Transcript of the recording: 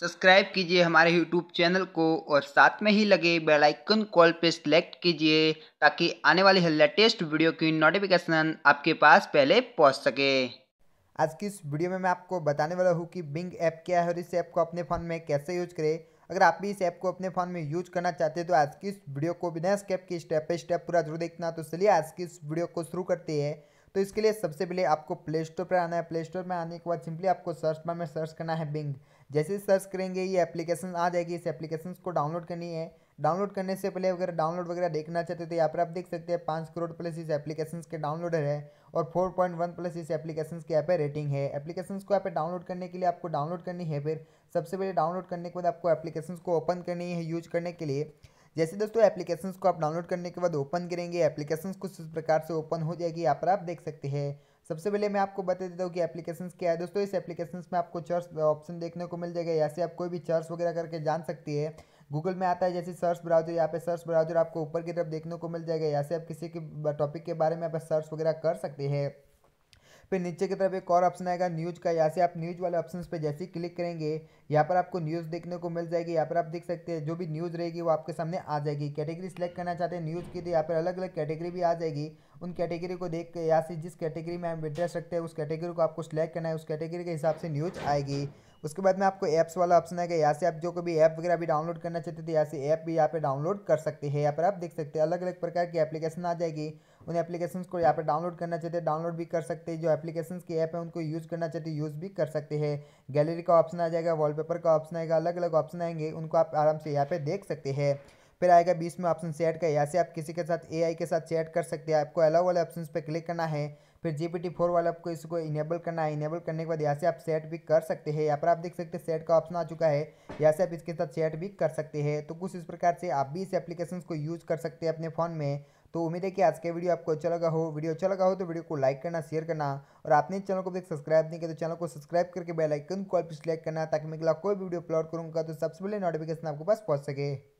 subscribe कीजिए हमारे YouTube channel को और साथ में ही लगे बेल आइकन कॉल पे सिलेक्ट कीजिए ताकि आने वाली लेटेस्ट वीडियो की नोटिफिकेशन आपके पास पहले पहुंच सके आज की इस वीडियो में मैं आपको बताने वाला हूँ कि बिंग ऐप क्या है और इस ऐप को अपने फ़ोन में कैसे यूज करें अगर आप भी इस ऐप को अपने फ़ोन में यूज करना चाहते हैं तो आज की इस वीडियो को बिना स्केप के स्टेप बाई स्टेप पूरा जरूर देखना तो चलिए आज की इस वीडियो को शुरू करते हैं तो इसके लिए सबसे पहले आपको प्ले स्टोर पर आना है प्ले स्टोर में आने के बाद सिंपली आपको सर्च बार में सर्च करना है बिंग जैसे ही सर्च करेंगे ये एप्लीकेशन आ जाएगी इस एप्लीकेशन को डाउनलोड करनी है डाउनलोड करने से पहले अगर डाउनलोड वगैरह देखना चाहते हो तो यहाँ पर आप देख सकते हैं पाँच करोड़ प्लस इस एप्लीकेशन के डाउनलोडर है और फोर पॉइंट वन प्लस इस एप्लीकेशन की यहाँ पर रेटिंग है एप्लीकेशन को यहाँ पर डाउनलोड करने के लिए आपको डाउनलोड करनी है फिर सबसे पहले डाउनलोड करने के बाद आपको एप्लीकेशन को ओपन करनी है यूज करने के लिए जैसे दोस्तों एप्लीकेशन को आप डाउनलोड करने के बाद ओपन करेंगे एप्लीकेशन कुछ इस प्रकार से ओपन हो जाएगी यहाँ पर आप देख सकते हैं सबसे पहले मैं आपको बता देता हूँ कि एप्लीकेशन क्या है दोस्तों इस एप्लीकेशन में आपको चर्च ऑप्शन देखने को मिल जाएगा या से आप कोई भी चर्च वगैरह करके जान सकती है गूगल में आता है जैसे सर्च ब्राउजर यहाँ पे सर्च ब्राउजर आपको ऊपर की तरफ देखने को मिल जाएगा या से आप किसी के टॉपिक के बारे में आप सर्च वगैरह कर सकते हैं फिर नीचे की तरफ एक और ऑप्शन आएगा न्यूज़ का यहाँ से आप न्यूज़ वाले ऑप्शन पर जैसे ही क्लिक करेंगे यहाँ पर आपको न्यूज़ देखने को मिल जाएगी यहाँ पर आप देख सकते हैं जो भी न्यूज़ रहेगी वो आपके सामने आ जाएगी कैटेगरी सेलेक्ट करना चाहते हैं न्यूज़ की तो यहाँ पर अलग अलग कैटेगरी भी आ जाएगी उन कैटेगरी को देख के यहाँ से जिस कैटेगरी में हम इंटरेस्ट रखते हैं उस कैटेगरी को आपको सेलेक्ट करना है उस कैटेगरी के हिसाब से न्यूज़ आएगी उसके बाद में आपको ऐप्स वाला ऑप्शन आएगा यहाँ से आप जो कभी ऐप वगैरह भी डाउनलोड करना चाहते थे यहाँ से ऐप भी यहाँ पर डाउनलोड कर सकते हैं यहाँ पर आप देख सकते हैं अलग अलग प्रकार की एप्लीकेशन आ जाएगी उन एप्लीकेशन को यहाँ पर डाउनलोड करना चाहते हैं डाउनलोड भी कर सकते हैं जो एप्लीकेशन की ऐप है उनको यूज़ करना चाहते हैं यूज़ भी कर सकते हैं गैलरी का ऑप्शन आ जाएगा वॉलपेपर का ऑप्शन आएगा अलग अलग ऑप्शन आएंगे उनको आप आराम से यहाँ पर देख सकते हैं फिर आएगा बीच में ऑप्शन चैट का यहाँ से आप किसी के साथ एआई के साथ चैट कर सकते हैं आपको अलग वाले ऑप्शन पर क्लिक करना है फिर जी पी टी फोर वाले आपको इसको इनेबल करना है इनेबल करने के बाद यहाँ से आप सेट भी कर सकते हैं यहाँ पर आप देख सकते हैं सेट का ऑप्शन आ चुका है यहाँ से आप इसके साथ चैट भी कर सकते हैं तो कुछ इस प्रकार से आप भी इस एप्लीकेशन को यूज़ कर सकते हैं अपने फ़ोन में तो उम्मीद है कि आज का वीडियो आपको अच्छा लगा हो वीडियो अच्छा लगा हो तो वीडियो को लाइक करना शेयर करना और आपने चैनल को अभी सब्सक्राइब नहीं किया तो चैनल को सब्सक्राइब करके बेल आइकन को आप सिलेक्ट करना ताकि मैं अगला कोई वीडियो अपलोड करूँगा तो सबसे पहले नोटिफिकेशन आपके पास पहुँच सके